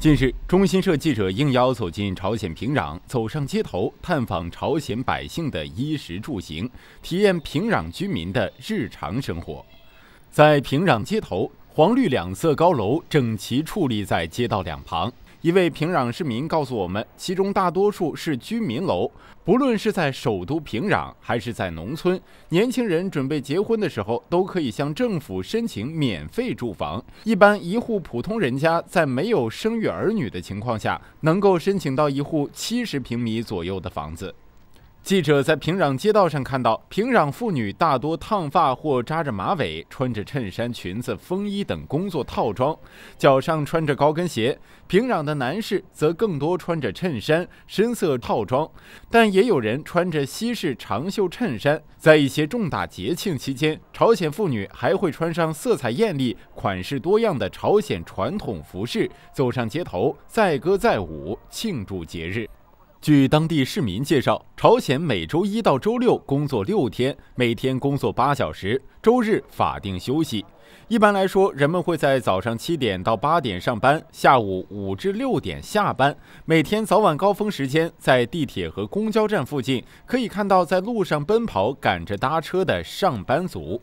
近日，中新社记者应邀走进朝鲜平壤，走上街头，探访朝鲜百姓的衣食住行，体验平壤居民的日常生活。在平壤街头，黄绿两色高楼整齐矗立在街道两旁。一位平壤市民告诉我们，其中大多数是居民楼。不论是在首都平壤，还是在农村，年轻人准备结婚的时候，都可以向政府申请免费住房。一般一户普通人家在没有生育儿女的情况下，能够申请到一户七十平米左右的房子。记者在平壤街道上看到，平壤妇女大多烫发或扎着马尾，穿着衬衫、裙子、风衣等工作套装，脚上穿着高跟鞋。平壤的男士则更多穿着衬衫、深色套装，但也有人穿着西式长袖衬衫。在一些重大节庆期间，朝鲜妇女还会穿上色彩艳丽、款式多样的朝鲜传统服饰，走上街头载歌载舞庆祝节日。据当地市民介绍，朝鲜每周一到周六工作六天，每天工作八小时，周日法定休息。一般来说，人们会在早上七点到八点上班，下午五至六点下班。每天早晚高峰时间，在地铁和公交站附近可以看到，在路上奔跑赶着搭车的上班族。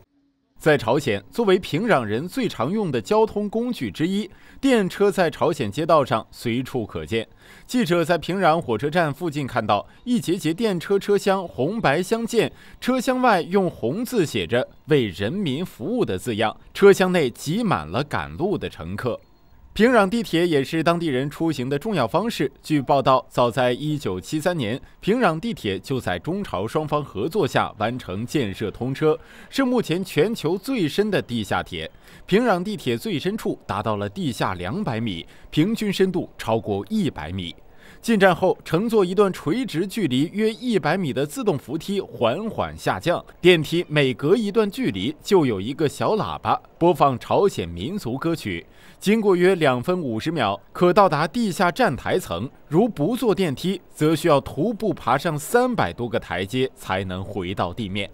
在朝鲜，作为平壤人最常用的交通工具之一，电车在朝鲜街道上随处可见。记者在平壤火车站附近看到，一节节电车车厢红白相间，车厢外用红字写着“为人民服务”的字样，车厢内挤满了赶路的乘客。平壤地铁也是当地人出行的重要方式。据报道，早在一九七三年，平壤地铁就在中朝双方合作下完成建设通车，是目前全球最深的地下铁。平壤地铁最深处达到了地下两百米，平均深度超过一百米。进站后，乘坐一段垂直距离约一百米的自动扶梯缓缓下降。电梯每隔一段距离就有一个小喇叭播放朝鲜民族歌曲。经过约两分五十秒，可到达地下站台层。如不坐电梯，则需要徒步爬上三百多个台阶才能回到地面。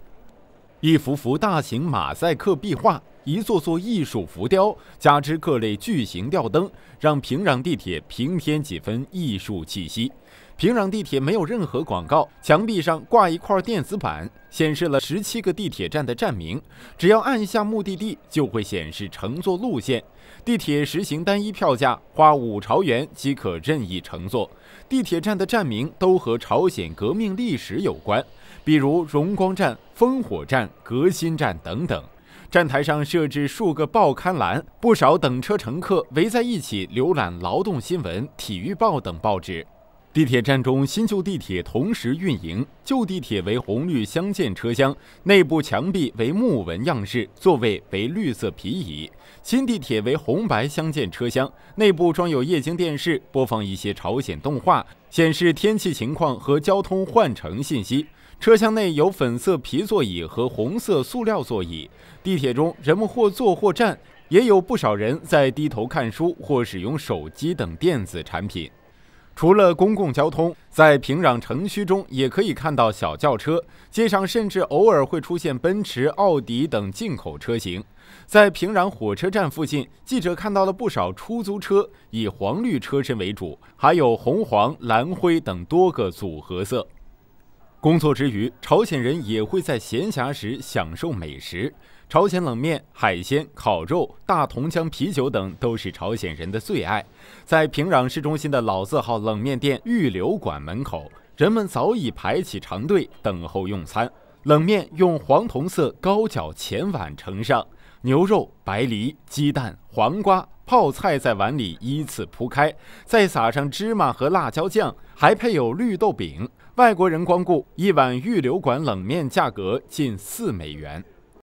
一幅幅大型马赛克壁画。一座座艺术浮雕，加之各类巨型吊灯，让平壤地铁平添几分艺术气息。平壤地铁没有任何广告，墙壁上挂一块电子板，显示了十七个地铁站的站名。只要按下目的地，就会显示乘坐路线。地铁实行单一票价，花五朝元即可任意乘坐。地铁站的站名都和朝鲜革命历史有关，比如荣光站、烽火站、革新站等等。站台上设置数个报刊栏，不少等车乘客围在一起浏览《劳动新闻》《体育报》等报纸。地铁站中新旧地铁同时运营，旧地铁为红绿相间车厢，内部墙壁为木纹样式，座位为绿色皮椅；新地铁为红白相间车厢，内部装有液晶电视，播放一些朝鲜动画，显示天气情况和交通换乘信息。车厢内有粉色皮座椅和红色塑料座椅。地铁中，人们或坐或站，也有不少人在低头看书或使用手机等电子产品。除了公共交通，在平壤城区中也可以看到小轿车，街上甚至偶尔会出现奔驰、奥迪等进口车型。在平壤火车站附近，记者看到了不少出租车，以黄绿车身为主，还有红黄、蓝灰等多个组合色。工作之余，朝鲜人也会在闲暇时享受美食。朝鲜冷面、海鲜、烤肉、大同江啤酒等都是朝鲜人的最爱。在平壤市中心的老字号冷面店预留馆门口，人们早已排起长队等候用餐。冷面用黄铜色高脚浅碗盛上，牛肉、白梨、鸡蛋、黄瓜、泡菜在碗里依次铺开，再撒上芝麻和辣椒酱，还配有绿豆饼。外国人光顾，一碗预留馆冷面价格近四美元。